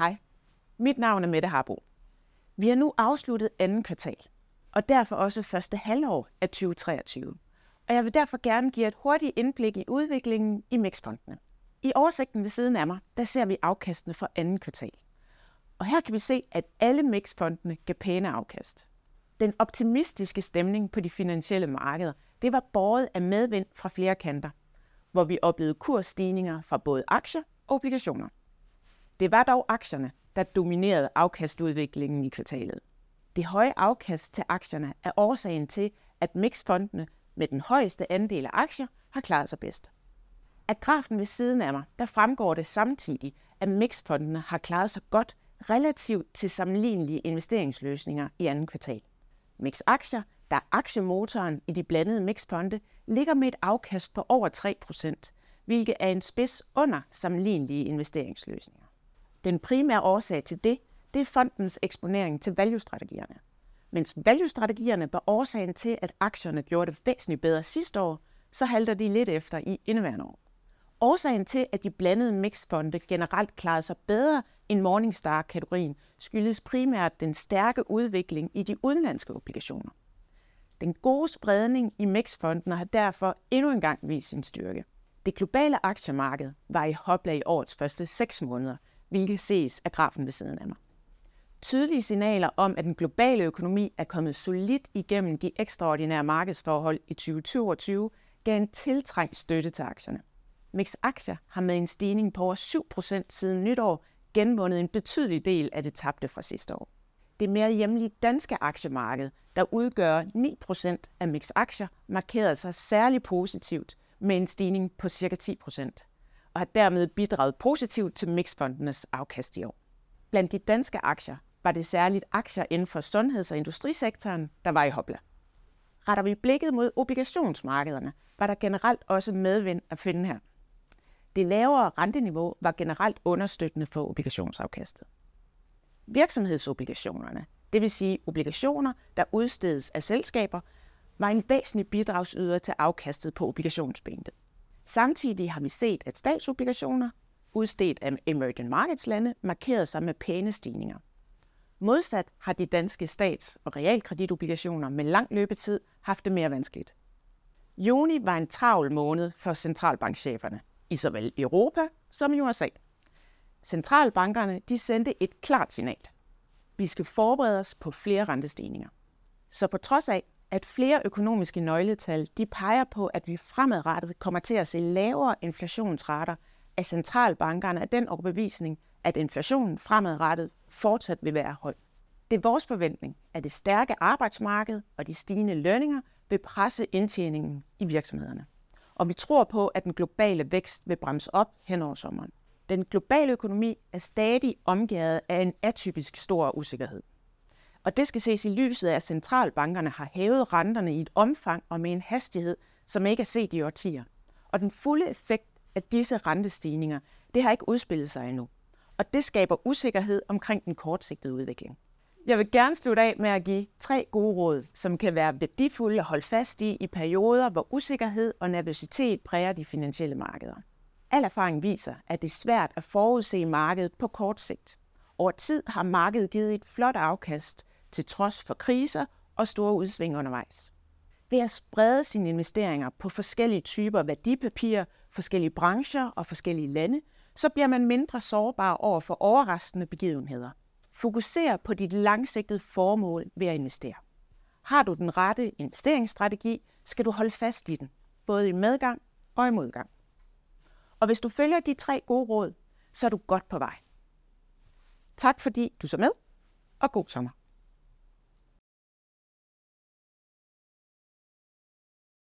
Hej, mit navn er Mette Harbo. Vi har nu afsluttet anden kvartal, og derfor også første halvår af 2023. Og jeg vil derfor gerne give et hurtigt indblik i udviklingen i mixfondene. I oversigten ved siden af mig, der ser vi afkastene for anden kvartal. Og her kan vi se, at alle mixfondene gav pæne afkast. Den optimistiske stemning på de finansielle markeder, det var båret af medvind fra flere kanter, hvor vi oplevede kursstigninger fra både aktier og obligationer. Det var dog aktierne, der dominerede afkastudviklingen i kvartalet. Det høje afkast til aktierne er årsagen til, at mixfondene med den højeste andel af aktier har klaret sig bedst. Af grafen ved siden af mig, der fremgår det samtidig, at mixfondene har klaret sig godt relativt til sammenlignelige investeringsløsninger i andet kvartal. Mix aktier, der er aktiemotoren i de blandede mixfonde, ligger med et afkast på over 3%, hvilket er en spids under sammenlignelige investeringsløsninger. Den primære årsag til det, det er fondens eksponering til value-strategierne. Mens value-strategierne var årsagen til, at aktierne gjorde det væsentligt bedre sidste år, så halter de lidt efter i indeværende år. Årsagen til, at de blandede mixfonde generelt klarede sig bedre end Morningstar-kategorien, skyldes primært den stærke udvikling i de udenlandske obligationer. Den gode spredning i mixfondene har derfor endnu engang vist sin styrke. Det globale aktiemarked var i hopla i årets første 6 måneder, hvilket ses af grafen ved siden af mig. Tydelige signaler om, at den globale økonomi er kommet solidt igennem de ekstraordinære markedsforhold i 2022, gav en tiltrængt støtte til aktierne. Mix aktier har med en stigning på over 7% siden nytår genvundet en betydelig del af det tabte fra sidste år. Det mere hjemlige danske aktiemarked, der udgør 9% af Mix aktier, markerede sig særlig positivt med en stigning på ca. 10% og har dermed bidraget positivt til mixfondenes afkast i år. Blandt de danske aktier var det særligt aktier inden for sundheds- og industrisektoren, der var i hopla. Retter vi blikket mod obligationsmarkederne, var der generelt også medvind at finde her. Det lavere renteniveau var generelt understøttende for obligationsafkastet. Virksomhedsobligationerne, det vil sige obligationer, der udstedes af selskaber, var en væsentlig bidragsyder til afkastet på obligationsbenet. Samtidig har vi set, at statsobligationer, udstedt af emerging markets lande, markerede sig med pæne stigninger. Modsat har de danske stats- og realkreditobligationer med lang løbetid haft det mere vanskeligt. Juni var en travl måned for centralbankcheferne i såvel Europa som i USA. Centralbankerne de sendte et klart signal. Vi skal forberede os på flere rentestigninger. Så på trods af, at flere økonomiske nøgletal de peger på, at vi fremadrettet kommer til at se lavere inflationsrater af centralbankerne af den overbevisning, at inflationen fremadrettet fortsat vil være høj. Det er vores forventning, at det stærke arbejdsmarked og de stigende lønninger vil presse indtjeningen i virksomhederne. Og vi tror på, at den globale vækst vil bremse op hen over sommeren. Den globale økonomi er stadig omgivet af en atypisk stor usikkerhed. Og det skal ses i lyset af, at centralbankerne har hævet renterne i et omfang og med en hastighed, som ikke er set i årtier. Og den fulde effekt af disse rentestigninger, det har ikke udspillet sig endnu. Og det skaber usikkerhed omkring den kortsigtede udvikling. Jeg vil gerne slutte af med at give tre gode råd, som kan være værdifulde at holde fast i i perioder, hvor usikkerhed og nervøsitet præger de finansielle markeder. Al erfaring viser, at det er svært at forudse markedet på kort sigt. Over tid har markedet givet et flot afkast, til trods for kriser og store udsving undervejs. Ved at sprede sine investeringer på forskellige typer værdipapirer, forskellige brancher og forskellige lande, så bliver man mindre sårbar over for overraskende begivenheder. Fokuser på dit langsigtede formål ved at investere. Har du den rette investeringsstrategi, skal du holde fast i den, både i medgang og i modgang. Og hvis du følger de tre gode råd, så er du godt på vej. Tak fordi du så med, og god sommer.